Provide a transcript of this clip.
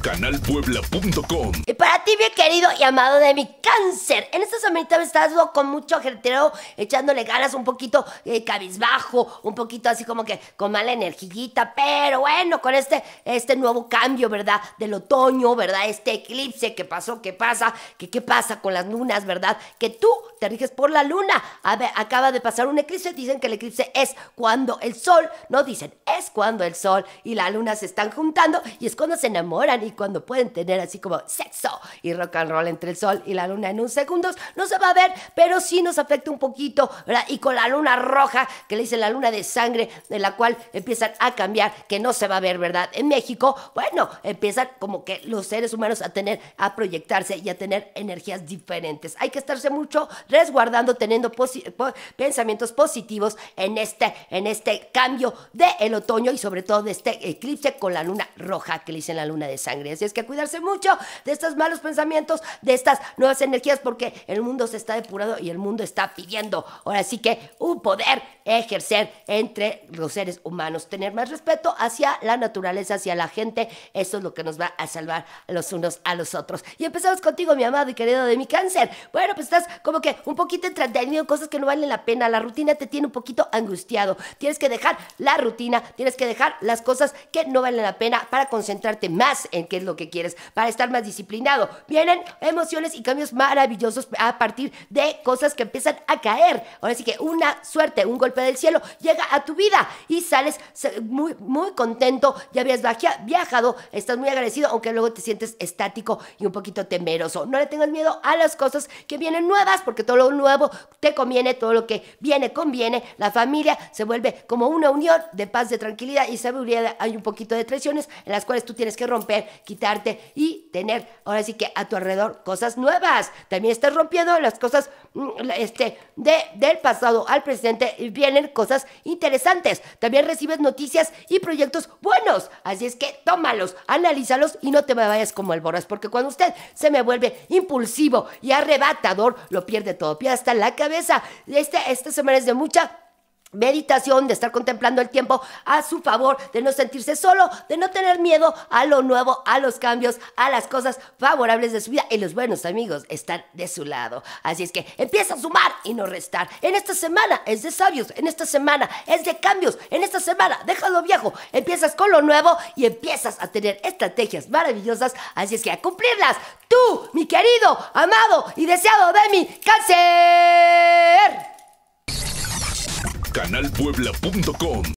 canalpuebla.com. Y para ti, bien querido y amado de mi cáncer, en esta semana estás con mucho ajetreo echándole ganas, un poquito eh, cabizbajo, un poquito así como que con mala energía, pero bueno, con este, este nuevo cambio, ¿verdad? Del otoño, ¿verdad? Este eclipse que pasó, ¿Qué pasa, que qué pasa con las lunas, ¿verdad? Que tú te riges por la luna. A ver, acaba de pasar un eclipse, dicen que el eclipse es cuando el sol, no dicen, es cuando el sol y la luna se están juntando y es cuando se enamoran cuando pueden tener así como sexo y rock and roll entre el sol y la luna en unos segundos, no se va a ver, pero sí nos afecta un poquito, ¿verdad? Y con la luna roja, que le dicen la luna de sangre, de la cual empiezan a cambiar, que no se va a ver, ¿verdad? En México, bueno, empiezan como que los seres humanos a tener, a proyectarse y a tener energías diferentes. Hay que estarse mucho resguardando, teniendo pensamientos positivos en este, en este cambio del el otoño y sobre todo de este eclipse con la luna roja, que le dicen la luna de sangre. Así es que cuidarse mucho de estos malos pensamientos, de estas nuevas energías, porque el mundo se está depurando y el mundo está pidiendo. Ahora sí que un poder ejercer entre los seres humanos, tener más respeto hacia la naturaleza, hacia la gente. Eso es lo que nos va a salvar los unos a los otros. Y empezamos contigo, mi amado y querido de mi cáncer. Bueno, pues estás como que un poquito entretenido cosas que no valen la pena. La rutina te tiene un poquito angustiado. Tienes que dejar la rutina, tienes que dejar las cosas que no valen la pena para concentrarte más en qué es lo que quieres para estar más disciplinado. Vienen emociones y cambios maravillosos a partir de cosas que empiezan a caer. Ahora sí que una suerte, un golpe del cielo llega a tu vida y sales muy, muy contento. Ya habías viajado, estás muy agradecido, aunque luego te sientes estático y un poquito temeroso. No le tengas miedo a las cosas que vienen nuevas, porque todo lo nuevo te conviene, todo lo que viene conviene. La familia se vuelve como una unión de paz, de tranquilidad y sabiduría. Hay un poquito de traiciones en las cuales tú tienes que romper quitarte y tener ahora sí que a tu alrededor cosas nuevas. También estás rompiendo las cosas mm, este, de, del pasado al presente y vienen cosas interesantes. También recibes noticias y proyectos buenos. Así es que tómalos, analízalos y no te me vayas como el borras, porque cuando usted se me vuelve impulsivo y arrebatador, lo pierde todo, pierde hasta la cabeza. Este, esta semana es de mucha meditación, de estar contemplando el tiempo a su favor, de no sentirse solo, de no tener miedo a lo nuevo, a los cambios, a las cosas favorables de su vida y los buenos amigos están de su lado. Así es que empieza a sumar y no restar. En esta semana es de sabios, en esta semana es de cambios, en esta semana déjalo viejo, empiezas con lo nuevo y empiezas a tener estrategias maravillosas, así es que a cumplirlas. Tú, mi querido, amado y deseado de mi cáncer. canalpuebla.com